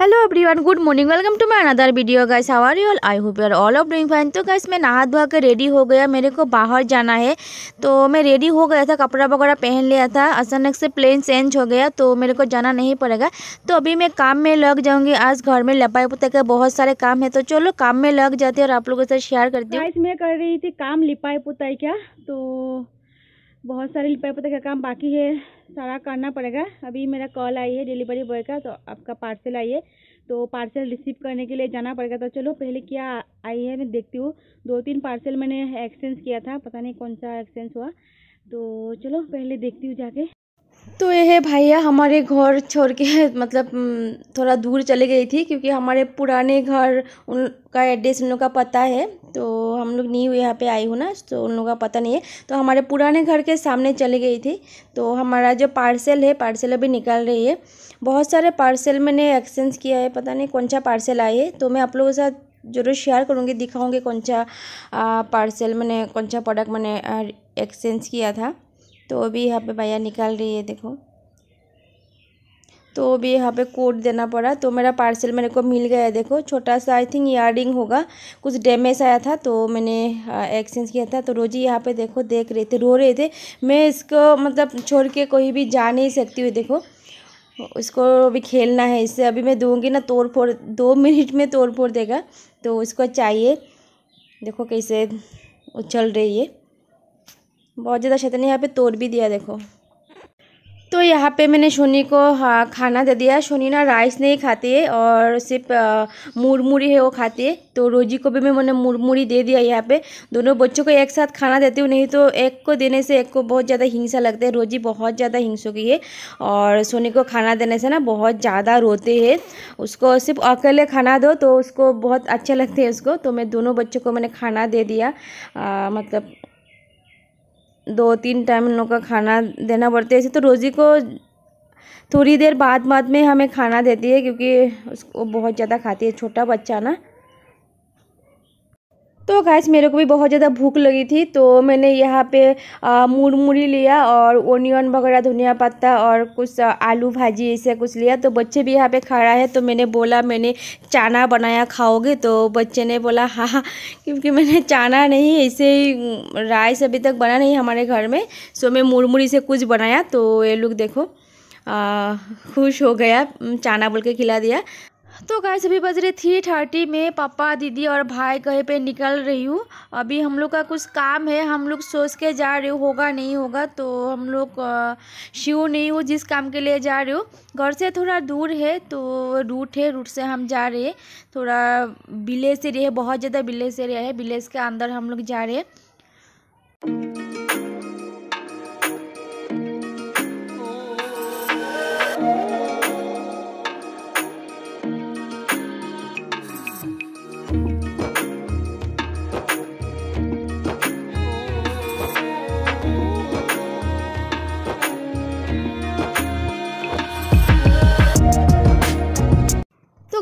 hello everyone good morning welcome to my another video guys how you'll I hope you're all of doing fine तो guys मैं नहा धोआ कर ready हो गया मेरे को बाहर जाना है तो मैं रेडी हो गया था कपड़ा वगैरह पहन लिया था अचानक से प्लेन चेंज हो गया तो मेरे को जाना नहीं पड़ेगा तो अभी मैं काम में लग जाऊँगी आज घर में लपाई पुताई का बहुत सारे काम है तो चलो काम में लग जाती है और आप लोगों के साथ शेयर करती हूँ मैं कर रही थी काम लिपाई पुताई का तो बहुत सारे लिपाई पुताई का काम बाकी है सारा करना पड़ेगा अभी मेरा कॉल आई है डिलीवरी बॉय का तो आपका पार्सल आई है तो पार्सल रिसीव करने के लिए जाना पड़ेगा तो चलो पहले क्या आई है मैं देखती हूँ दो तीन पार्सल मैंने एक्सचेंज किया था पता नहीं कौन सा एक्सचेंज हुआ तो चलो पहले देखती हूँ जाके तो यह भैया हमारे घर छोड़ के मतलब थोड़ा दूर चले गई थी क्योंकि हमारे पुराने घर उनका एड्रेस उन लोग का पता है तो हम लोग न्यू यहाँ पे आई हूँ ना तो उन लोगों का पता नहीं है तो हमारे पुराने घर के सामने चले गई थी तो हमारा जो पार्सल है पार्सल अभी निकाल रही है बहुत सारे पार्सल मैंने एक्सचेंज किया है पता नहीं कौन सा पार्सल आए है तो मैं आप लोगों के साथ जरूर शेयर करूँगी दिखाऊँगी कौन सा पार्सल मैंने कौन सा प्रोडक्ट मैंने एक्सचेंज किया था तो वो भी यहाँ पे भैया निकाल रही है देखो तो भी यहाँ पे कोड देना पड़ा तो मेरा पार्सल मेरे को मिल गया देखो छोटा सा आई थिंक ईयर होगा कुछ डैमेज आया था तो मैंने एक्सचेंज किया था तो रोजी यहाँ पे देखो देख रहे थे रो रहे थे मैं इसको मतलब छोड़ के कोई भी जा नहीं सकती हूँ देखो उसको अभी खेलना है इससे अभी मैं दूंगी ना तोड़ फोड़ दो मिनट में तोड़ फोड़ देगा तो उसको चाहिए देखो कैसे उछल रही है बहुत ज़्यादा शैतान यहाँ पे तोड़ भी दिया देखो तो यहाँ पे मैंने सोनी को हाँ खाना दे दिया सोनी ना राइस नहीं खाती है और सिर्फ मुरमुरी है वो खाती है तो रोजी को भी मैं मैंने मुरमुरी दे दिया यहाँ पे दोनों बच्चों को एक साथ खाना देती हूँ नहीं तो एक को देने से एक को बहुत ज़्यादा हिंसा लगता है रोजी बहुत ज़्यादा हिंसुकी है और सोनी को खाना देने से ना बहुत ज़्यादा रोते हैं उसको सिर्फ अकेले खाना दो तो उसको बहुत अच्छा लगता है उसको तो मैं दोनों बच्चों को मैंने खाना दे दिया आ, मतलब दो तीन टाइम उन लोग का खाना देना पड़ता है ऐसे तो रोज़ी को थोड़ी देर बाद बाद में हमें खाना देती है क्योंकि उसको बहुत ज़्यादा खाती है छोटा बच्चा ना तो गाइस मेरे को भी बहुत ज़्यादा भूख लगी थी तो मैंने यहाँ पे मुरमुरी लिया और ओनियन वगैरह धनिया पत्ता और कुछ आलू भाजी ऐसे कुछ लिया तो बच्चे भी यहाँ पे खा रहा है तो मैंने बोला मैंने चाना बनाया खाओगे तो बच्चे ने बोला हाँ हाँ क्योंकि मैंने चाना नहीं ऐसे ही राइस अभी तक बना नहीं हमारे घर में सो मैं मुरमुरी से कुछ बनाया तो ये लोग देखो खुश हो गया चाना बोल के खिला दिया तो गाय सभी बज रहे थ्री थर्टी में पापा दीदी और भाई कहीं पे निकल रही हूँ अभी हम लोग का कुछ काम है हम लोग सोच के जा रहे हो होगा नहीं होगा तो हम लोग शिव नहीं हो जिस काम के लिए जा रहे हो घर से थोड़ा दूर है तो रूट है रूट से हम जा रहे हैं थोड़ा विलेज एरिया है बहुत ज़्यादा विलेज एरिया है विलेज के अंदर हम लोग जा रहे हैं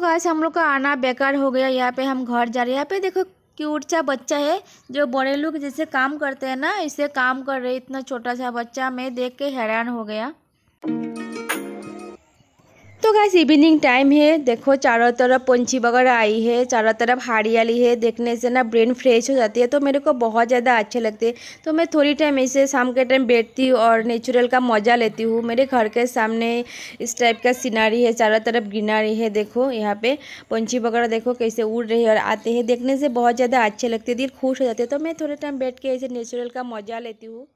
गाइस हम लोग का आना बेकार हो गया यहाँ पे हम घर जा रहे हैं यहाँ पे देखो क्यूट सा बच्चा है जो बड़े लोग जैसे काम करते हैं ना इसे काम कर रहे इतना छोटा सा बच्चा मैं देख के हैरान हो गया तो गैस इवनिंग टाइम है देखो चारों तरफ पंछी वगैरह आई है चारों तरफ हरियाली है देखने से ना ब्रेन फ्रेश हो जाती है तो मेरे को बहुत ज़्यादा अच्छे लगते हैं तो मैं थोड़ी टाइम ऐसे शाम के टाइम बैठती हूँ और नेचुरल का मज़ा लेती हूँ मेरे घर के सामने इस टाइप का सीनारी है चारों तरफ ग्रीनारी है देखो यहाँ पे पंछी वगैरह देखो कैसे उड़ रहे और आते हैं देखने से बहुत ज़्यादा अच्छे लगते दिल खुश हो जाते हैं तो मैं थोड़े टाइम बैठ के ऐसे नेचुरल का मज़ा लेती हूँ